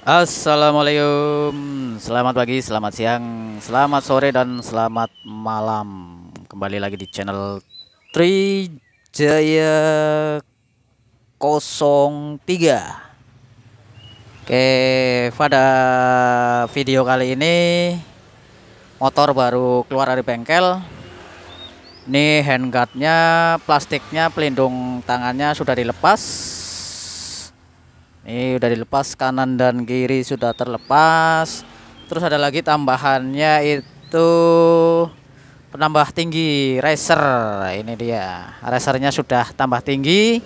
Assalamualaikum, selamat pagi, selamat siang, selamat sore, dan selamat malam. Kembali lagi di channel Trijaya 03. Oke, pada video kali ini motor baru keluar dari bengkel. Ini handguardnya, plastiknya, pelindung tangannya sudah dilepas ini udah dilepas kanan dan kiri sudah terlepas terus ada lagi tambahannya itu penambah tinggi racer ini dia racernya sudah tambah tinggi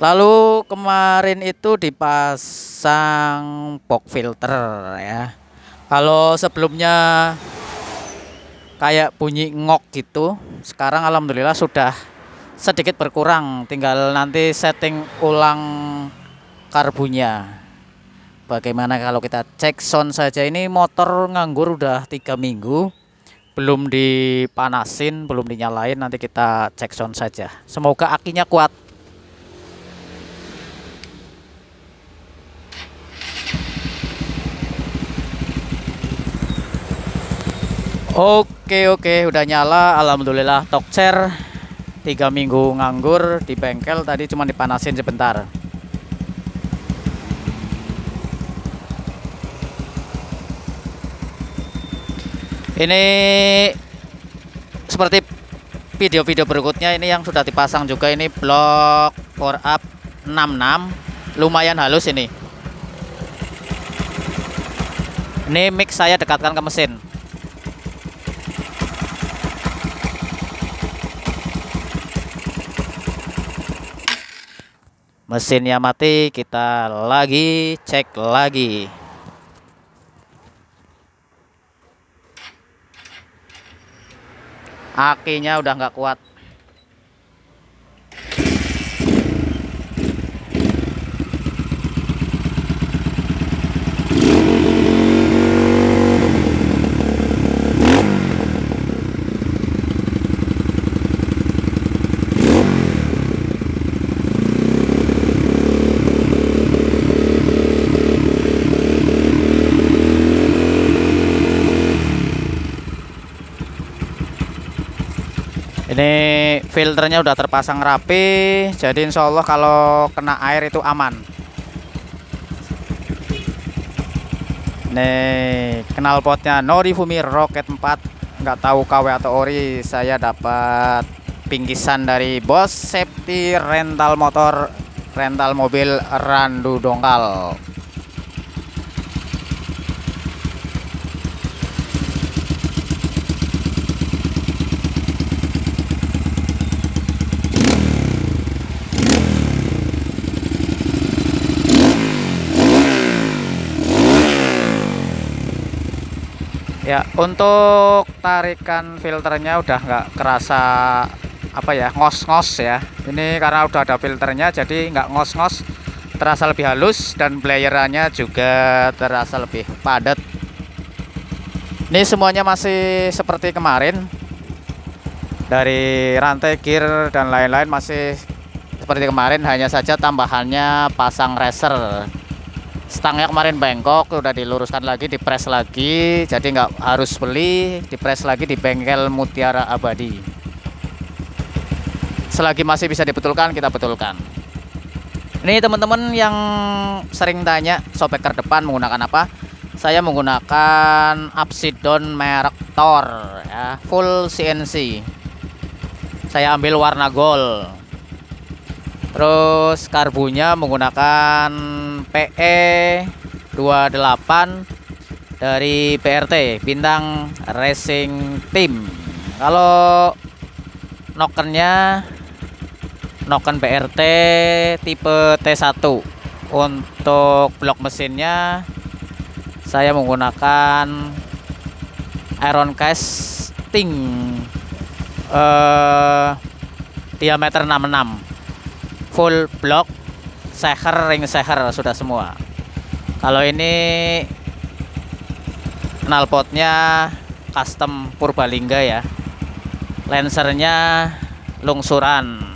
lalu kemarin itu dipasang box filter ya kalau sebelumnya kayak bunyi ngok gitu sekarang alhamdulillah sudah sedikit berkurang tinggal nanti setting ulang karbunya bagaimana kalau kita cek sound saja ini motor nganggur udah tiga minggu belum dipanasin belum dinyalain nanti kita cek sound saja semoga akinya kuat Oke oke udah nyala Alhamdulillah tokcer tiga minggu nganggur di bengkel tadi cuma dipanasin sebentar ini seperti video-video berikutnya ini yang sudah dipasang juga ini blok for up 66 lumayan halus ini ini mix saya dekatkan ke mesin mesinnya mati kita lagi cek lagi akinya udah nggak kuat ini filternya udah terpasang rapi jadi insya Allah kalau kena air itu aman nih kenal potnya Nori Fumir Rocket 4 nggak tahu KW atau ori saya dapat pinggisan dari bos safety rental motor rental mobil Randu Dongkal ya untuk tarikan filternya udah nggak kerasa apa ya ngos-ngos ya ini karena udah ada filternya jadi nggak ngos-ngos terasa lebih halus dan playerannya juga terasa lebih padat ini semuanya masih seperti kemarin dari rantai gear dan lain-lain masih seperti kemarin hanya saja tambahannya pasang racer stangnya kemarin bengkok udah diluruskan lagi press lagi jadi nggak harus beli press lagi di bengkel Mutiara Abadi selagi masih bisa dibetulkan kita betulkan ini teman-teman yang sering tanya sobeker depan menggunakan apa saya menggunakan Upsidon merek Thor, ya full CNC saya ambil warna gold Terus karbunya menggunakan PE 28 dari PRT Bintang Racing Team. Kalau nokennya noken PRT tipe T1. Untuk blok mesinnya saya menggunakan iron casting eh, diameter 66 full block seher ring seher sudah semua kalau ini knalpotnya custom Purbalingga ya lensernya lungsuran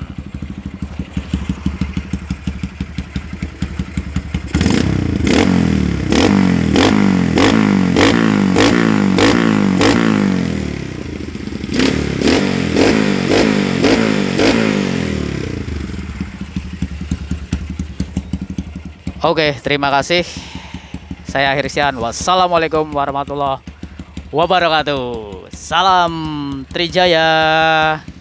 Oke, terima kasih. Saya akhir sian. Wassalamualaikum warahmatullahi wabarakatuh. Salam Trijaya.